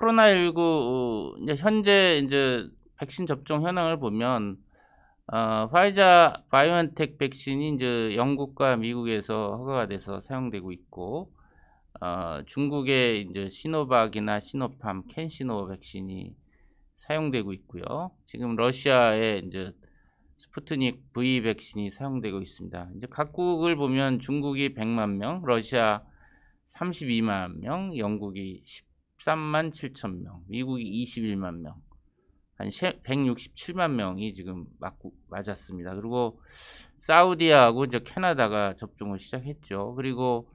코로나19 어, 이제 현재 이제 백신 접종 현황을 보면 어, 화이자 바이오엔텍 백신이 이제 영국과 미국에서 허가가 돼서 사용되고 있고 어, 중국의 이제 시노박이나 시노팜, 캔시노 백신이 사용되고 있고요. 지금 러시아의 이제 스푸트닉 V 백신이 사용되고 있습니다. 이제 각국을 보면 중국이 100만 명, 러시아 32만 명, 영국이 1 13만 7천 명, 미국이 21만 명, 한 167만 명이 지금 맞고, 맞았습니다. 그리고 사우디하고 이제 캐나다가 접종을 시작했죠. 그리고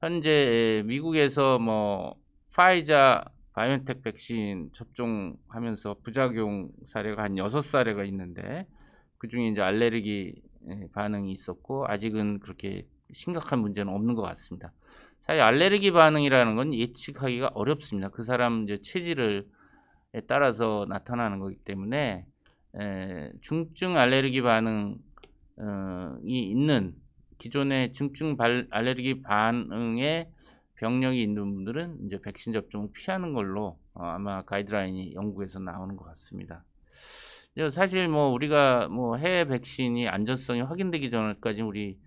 현재 미국에서 뭐 파이자 바이오텍 백신 접종하면서 부작용 사례가 한 6사례가 있는데 그중에 이제 알레르기 예, 반응이 있었고 아직은 그렇게 심각한 문제는 없는 것 같습니다. 사실 알레르기 반응이라는 건 예측하기가 어렵습니다. 그 사람 이제 체질을 따라서 나타나는 거기 때문에 에, 중증 알레르기 반응이 어, 있는 기존의 중증 발, 알레르기 반응에 병력이 있는 분들은 이제 백신 접종을 피하는 걸로 어, 아마 가이드라인이 영국에서 나오는 것 같습니다. 사실 뭐 우리가 뭐 해외 백신이 안전성이 확인되기 전까지 우리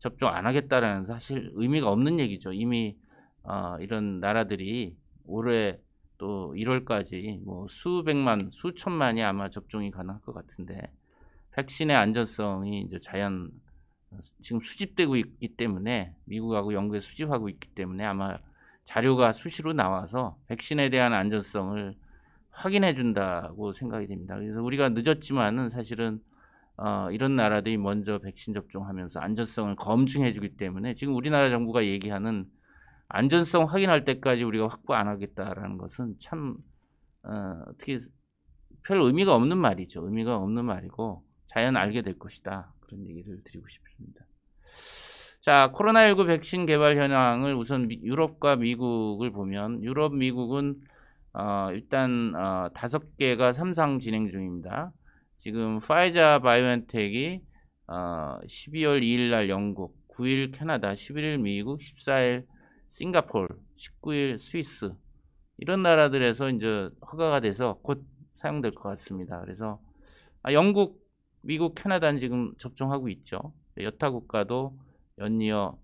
접종 안 하겠다라는 사실 의미가 없는 얘기죠. 이미 어, 이런 나라들이 올해 또 1월까지 뭐 수백만, 수천만이 아마 접종이 가능할 것 같은데 백신의 안전성이 이제 자연 어, 지금 수집되고 있기 때문에 미국하고 연국에 수집하고 있기 때문에 아마 자료가 수시로 나와서 백신에 대한 안전성을 확인해 준다고 생각이 됩니다. 그래서 우리가 늦었지만은 사실은 어, 이런 나라들이 먼저 백신 접종하면서 안전성을 검증해 주기 때문에 지금 우리나라 정부가 얘기하는 안전성 확인할 때까지 우리가 확보 안 하겠다라는 것은 참 어, 어떻게 별 의미가 없는 말이죠. 의미가 없는 말이고 자연 알게 될 것이다. 그런 얘기를 드리고 싶습니다. 자, 코로나19 백신 개발 현황을 우선 미, 유럽과 미국을 보면 유럽, 미국은 어, 일단 어, 다섯 개가 삼상 진행 중입니다. 지금 파이자 바이오엔텍이 어, 12월 2일 날 영국, 9일 캐나다, 11일 미국, 14일 싱가폴, 19일 스위스 이런 나라들에서 이제 허가가 돼서 곧 사용될 것 같습니다. 그래서 아, 영국, 미국, 캐나다는 지금 접종하고 있죠. 여타 국가도 연이어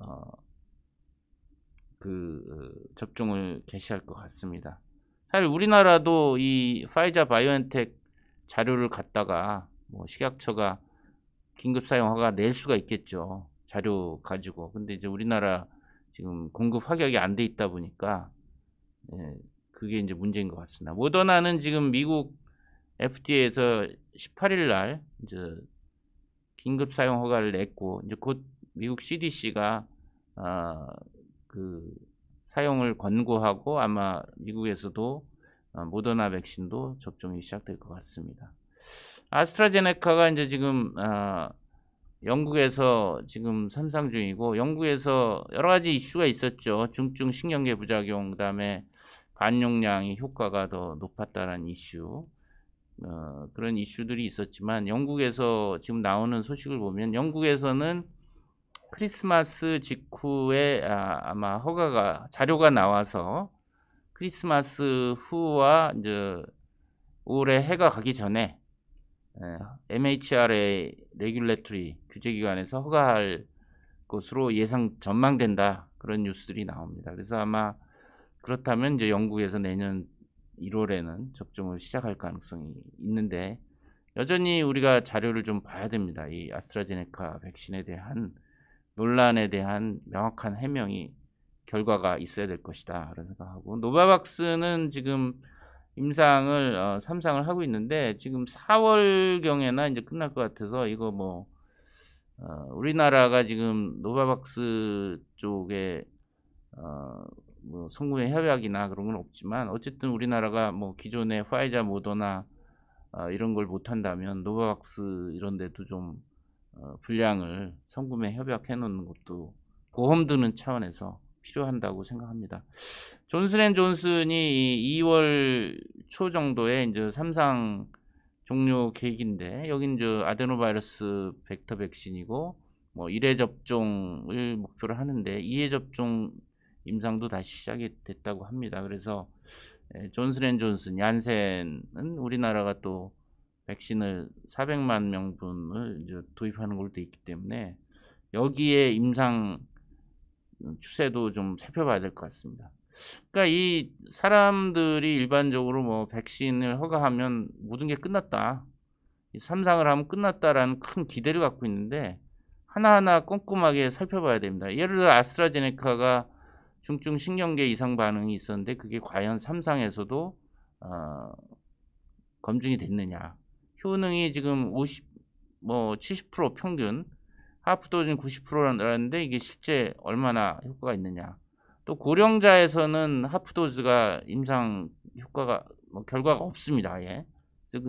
어, 그 어, 접종을 개시할 것 같습니다. 사실 우리나라도 이 파이자 바이오엔텍 자료를 갖다가 뭐 식약처가 긴급사용허가낼 수가 있겠죠. 자료 가지고. 근데 이제 우리나라 지금 공급 확약이 안 돼 있다 보니까 예, 그게 이제 문제인 것 같습니다. 모더나는 지금 미국 FDA에서 18일 날 이제 긴급 사용 허가를 냈고 이제 곧 미국 CDC가 아그 사용을 권고하고 아마 미국에서도 어, 모더나 백신도 접종이 시작될 것 같습니다. 아스트라제네카가 이제 지금 어, 영국에서 지금 선상 중이고 영국에서 여러 가지 이슈가 있었죠. 중증 신경계 부작용 그다음에 반용량이 효과가 더 높았다는 이슈 어, 그런 이슈들이 있었지만 영국에서 지금 나오는 소식을 보면 영국에서는 크리스마스 직후에 아, 마 허가가 자료가 나와서 크리스마스 후와 이제 올해 해가 가기 전에 에, 예, MHR의 레귤레토리 규제기관에서 허가할 것으로 예상 전망된다 그런 뉴스들이 나옵니다. 그래서 아마 그렇다면 이제 영국에서 내년 1월에는 접종을 시작할 가능성이 있는데 여전히 우리가 자료를 좀 봐야 됩니다. 이 아스트라제네카 백신에 대한 논란에 대한 명확한 해명이 결과가 있어야 될 것이다. 라는 생각하고 노바박스는 지금 임상을 어, 삼상을 하고 있는데 지금 4월경에나 이제 끝날 것 같아서 이거 뭐 어, 우리나라가 지금 노바박스 쪽에 어, 뭐 성분의 협약이나 그런 건 없지만 어쨌든 우리나라가 뭐 기존의 화이자 모더나 어, 이런 걸 못한다면 노바박스 이런 데도 좀 어, 분량을 성금에 협약해 놓는 것도 보험 드는 차원에서 필요한다고 생각합니다. 존슨앤존슨이 2월 초 정도에 이제 3상 종료 계획인데 여긴 이제 아데노바이러스 벡터 백신이고 뭐 1회 접종을 목표로 하는데 2회 접종 임상도 다시 시작이 됐다고 합니다. 그래서 존슨앤존슨, 예, 얀센은 우리나라가 또 백신을 400만 명분을 도입하는 걸로 돼 있기 때문에 여기에 임상 음, 추세도 좀 살펴봐야 될 것 같습니다. 그러니까 이 사람들이 일반적으로 뭐 백신을 허가하면 모든 게 끝났다. 삼상을 하면 끝났다라는 큰 기대를 갖고 있는데 하나하나 꼼꼼하게 살펴봐야 됩니다. 예를 들어 아스트라제네카가 중증 신경계 이상 반응이 있었는데 그게 과연 삼상에서도 어, 검증이 됐느냐. 효능이 지금 50, 뭐 70% 평균 하프도 지금 90%라는데 이게 실제 얼마나 효과가 있느냐. 또 고령자에서는 하프도즈가 임상 효과가 뭐 결과가 없습니다. 예.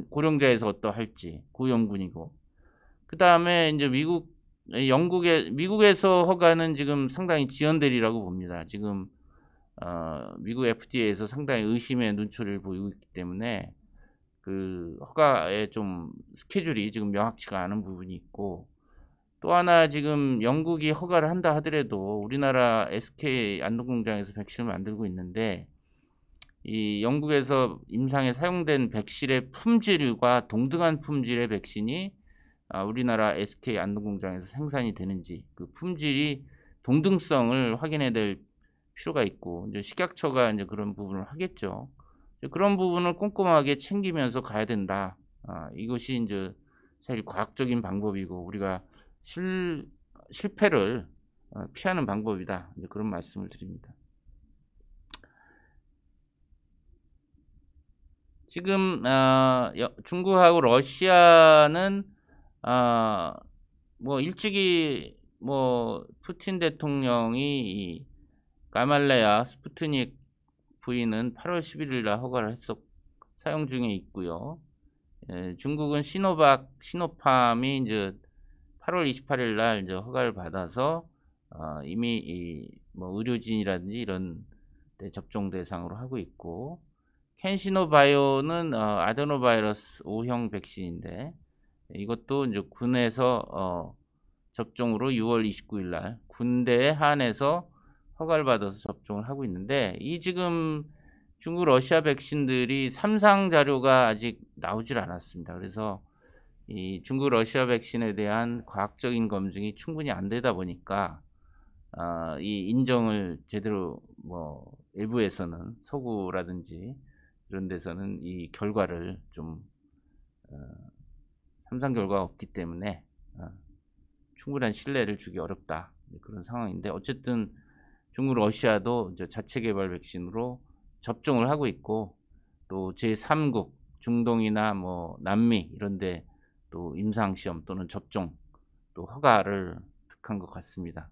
고령자에서 어떠할지 고연군이고그 다음에 이제 미국 영국에 미국에서 허가는 지금 상당히 지연되리라고 봅니다. 지금 어, 미국 FDA에서 상당히 의심의 눈초리를 보이고 있기 때문에 그허가에좀 스케줄이 지금 명확치가 않은 부분이 있고 또 하나 지금 영국이 허가를 한다 하더라도 우리나라 SK 안동공장에서 백신을 만들고 있는데 이 영국에서 임상에 사용된 백신의 품질과 동등한 품질의 백신이 아, 우리나라 SK 안동공장에서 생산이 되는지 그 품질이 동등성을 확인해야 될 필요가 있고 이제 식약처가 이제 그런 부분을 하겠죠. 그런 부분을 꼼꼼하게 챙기면서 가야 된다. 아, 이것이 이제 사실 과학적인 방법이고 우리가 실, 실패를 어, 피하는 방법이다. 그런 말씀을 드립니다. 지금 어, 중국하고 러시아는 어, 뭐 일찍이 뭐 푸틴 대통령이 까말레야 스푸트닉 부인은 8월 11일 날 허가를 했었 사용 중에 있고요. 예, 중국은 시노박 시노팜이 이제 8월 28일 날 이제 허가를 받아서 어, 이미 이뭐 의료진이라든지 이런 데 접종 대상으로 하고 있고 켄시노 바이오는 어, 아데노 바이러스 5형 백신인데 이것도 이제 군에서 어, 접종으로 6월 29일 날 군대에 한해서 허가를 받아서 접종을 하고 있는데 이 지금 중국 러시아 백신들이 삼상 자료가 아직 나오질 않았습니다. 그래서 이 중국 러시아 백신에 대한 과학적인 검증이 충분히 안 되다 보니까 어, 이 인정을 제대로 뭐 일부에서는 서구라든지 이런 데서는 이 결과를 좀 어, 삼상 결과가 없기 때문에 어, 충분한 신뢰를 주기 어렵다 그런 상황인데 어쨌든 중국 러시아도 이제 자체 개발 백신으로 접종을 하고 있고 또 제3국 중동이나 뭐 남미 이런데 또 임상시험 또는 접종 또 허가를 득한 것 같습니다.